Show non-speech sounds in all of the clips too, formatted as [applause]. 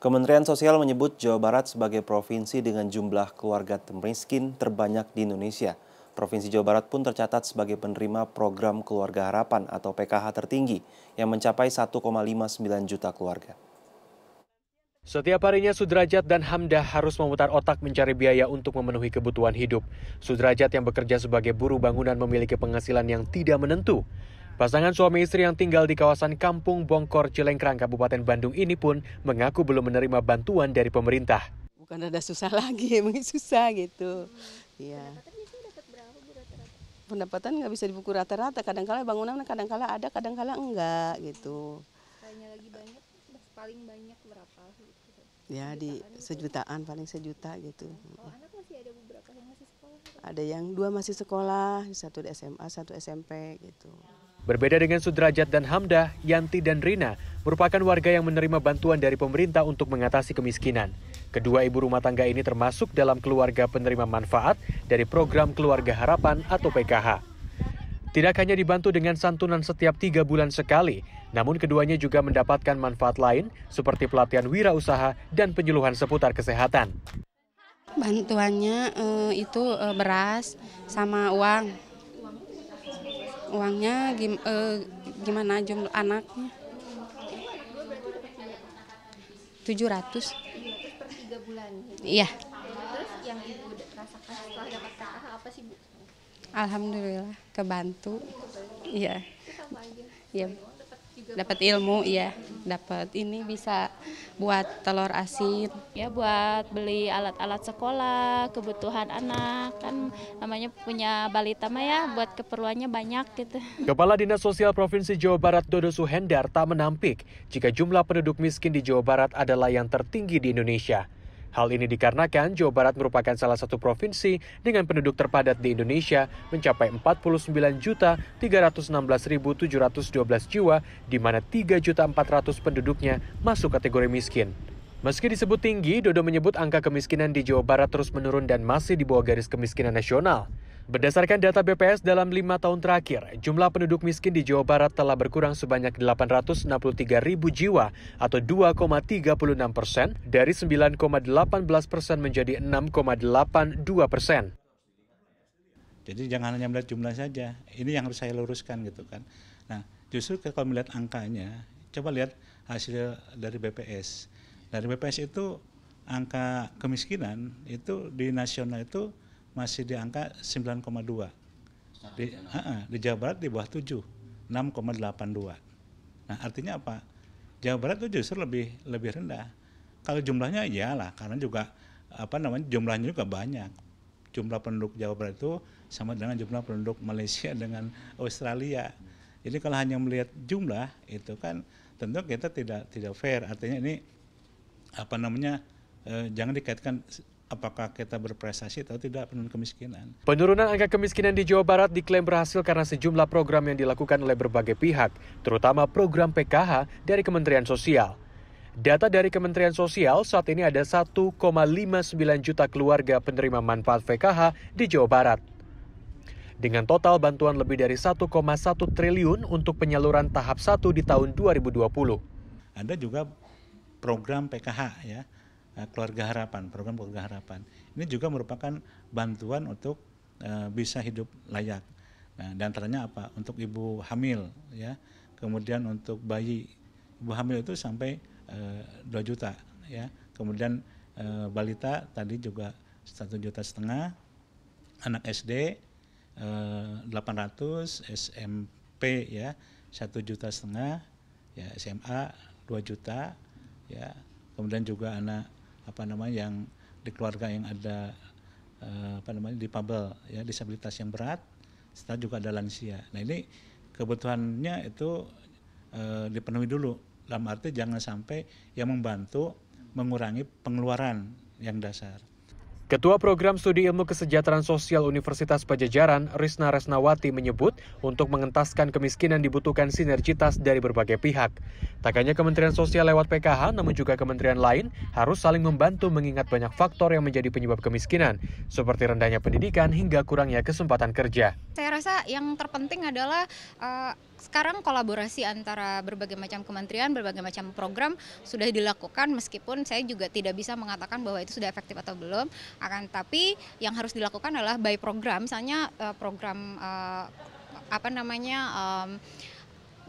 Kementerian Sosial menyebut Jawa Barat sebagai provinsi dengan jumlah keluarga miskin terbanyak di Indonesia. Provinsi Jawa Barat pun tercatat sebagai penerima program Keluarga Harapan atau PKH tertinggi yang mencapai 1,59 juta keluarga. Setiap harinya Sudrajat dan Hamdah harus memutar otak mencari biaya untuk memenuhi kebutuhan hidup. Sudrajat yang bekerja sebagai buruh bangunan memiliki penghasilan yang tidak menentu. Pasangan suami istri yang tinggal di kawasan Kampung Bongkor Cilengkrang Kabupaten Bandung ini pun mengaku belum menerima bantuan dari pemerintah. Bukan ada susah lagi, emang [laughs] susah gitu. Iya. Pendapatan nggak bisa dipukul rata-rata. Kadang-kala bangunan kadang-kala ada, kadang-kala enggak gitu. Kayaknya lagi banyak, paling banyak berapa? Gitu. Ya di sejutaan paling sejuta gitu. Oh, anak masih ada beberapa yang masih sekolah? Ada yang dua masih sekolah, satu di SMA, satu SMP gitu. Ya. Berbeda dengan Sudrajat dan Hamda, Yanti dan Rina merupakan warga yang menerima bantuan dari pemerintah untuk mengatasi kemiskinan. Kedua ibu rumah tangga ini termasuk dalam keluarga penerima manfaat dari program Keluarga Harapan atau PKH. Tidak hanya dibantu dengan santunan setiap tiga bulan sekali, namun keduanya juga mendapatkan manfaat lain seperti pelatihan wirausaha dan penyuluhan seputar kesehatan. Bantuannya eh, itu eh, beras sama uang uangnya gim, eh, gimana jumlah anaknya 700 iya Alhamdulillah kebantu iya iya dapat ilmu ya dapat ini bisa buat telur asin ya buat beli alat-alat sekolah kebutuhan anak kan namanya punya balita mah ya buat keperluannya banyak gitu Kepala Dinas Sosial Provinsi Jawa Barat Dodo Suhendar tak menampik jika jumlah penduduk miskin di Jawa Barat adalah yang tertinggi di Indonesia Hal ini dikarenakan Jawa Barat merupakan salah satu provinsi dengan penduduk terpadat di Indonesia mencapai 49.316.712 jiwa di mana 3.400 penduduknya masuk kategori miskin. Meski disebut tinggi, Dodo menyebut angka kemiskinan di Jawa Barat terus menurun dan masih di bawah garis kemiskinan nasional. Berdasarkan data BPS dalam lima tahun terakhir, jumlah penduduk miskin di Jawa Barat telah berkurang sebanyak 863 ribu jiwa atau 2,36 persen dari 9,18 persen menjadi 6,82 persen. Jadi jangan hanya melihat jumlah saja, ini yang harus saya luruskan gitu kan. Nah justru kalau melihat angkanya, coba lihat hasil dari BPS. Dari BPS itu angka kemiskinan itu di nasional itu masih di angka 9,2. Di, uh, di Jawa Barat di bawah 7, 6,82. Nah artinya apa? Jawa Barat itu justru lebih lebih rendah. Kalau jumlahnya iyalah karena juga apa namanya jumlahnya juga banyak. Jumlah penduduk Jawa Barat itu sama dengan jumlah penduduk Malaysia [laughs] dengan Australia. Jadi kalau hanya melihat jumlah itu kan tentu kita tidak tidak fair. Artinya ini apa namanya eh, jangan dikaitkan apakah kita berprestasi atau tidak penurunan kemiskinan. Penurunan angka kemiskinan di Jawa Barat diklaim berhasil karena sejumlah program yang dilakukan oleh berbagai pihak, terutama program PKH dari Kementerian Sosial. Data dari Kementerian Sosial saat ini ada 1,59 juta keluarga penerima manfaat PKH di Jawa Barat. Dengan total bantuan lebih dari 1,1 triliun untuk penyaluran tahap 1 di tahun 2020. Ada juga program PKH ya Eh, keluarga harapan program keluarga harapan ini juga merupakan bantuan untuk eh, bisa hidup layak nah, dan antaranya apa untuk ibu hamil ya kemudian untuk bayi ibu hamil itu sampai eh, dua 2 juta ya kemudian uh, balita tadi juga satu juta setengah anak SD 800 SMP ya satu juta setengah ya SMA 2 juta ya kemudian juga anak apa namanya yang di keluarga yang ada eh, apa namanya di pabel ya disabilitas yang berat serta juga ada lansia. Nah ini kebutuhannya itu eh, dipenuhi dulu dalam arti jangan sampai yang membantu mengurangi pengeluaran yang dasar. Ketua Program Studi Ilmu Kesejahteraan Sosial Universitas Pajajaran, Risna Resnawati menyebut, untuk mengentaskan kemiskinan dibutuhkan sinergitas dari berbagai pihak. Tak hanya Kementerian Sosial lewat PKH, namun juga kementerian lain harus saling membantu mengingat banyak faktor yang menjadi penyebab kemiskinan, seperti rendahnya pendidikan hingga kurangnya kesempatan kerja. Saya rasa yang terpenting adalah eh, sekarang kolaborasi antara berbagai macam kementerian, berbagai macam program sudah dilakukan meskipun saya juga tidak bisa mengatakan bahwa itu sudah efektif atau belum. Akan tapi yang harus dilakukan adalah by program, misalnya eh, program eh, apa namanya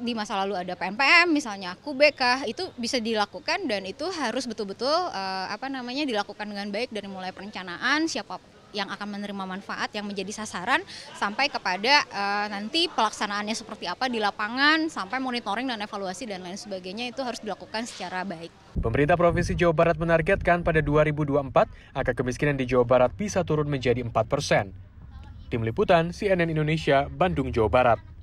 di masa lalu ada PMPM misalnya KUBK itu bisa dilakukan dan itu harus betul-betul eh, apa namanya dilakukan dengan baik dari mulai perencanaan siapa yang akan menerima manfaat yang menjadi sasaran sampai kepada uh, nanti pelaksanaannya seperti apa di lapangan sampai monitoring dan evaluasi dan lain sebagainya itu harus dilakukan secara baik. Pemerintah Provinsi Jawa Barat menargetkan pada 2024 angka kemiskinan di Jawa Barat bisa turun menjadi 4 persen. Tim Liputan CNN Indonesia, Bandung, Jawa Barat.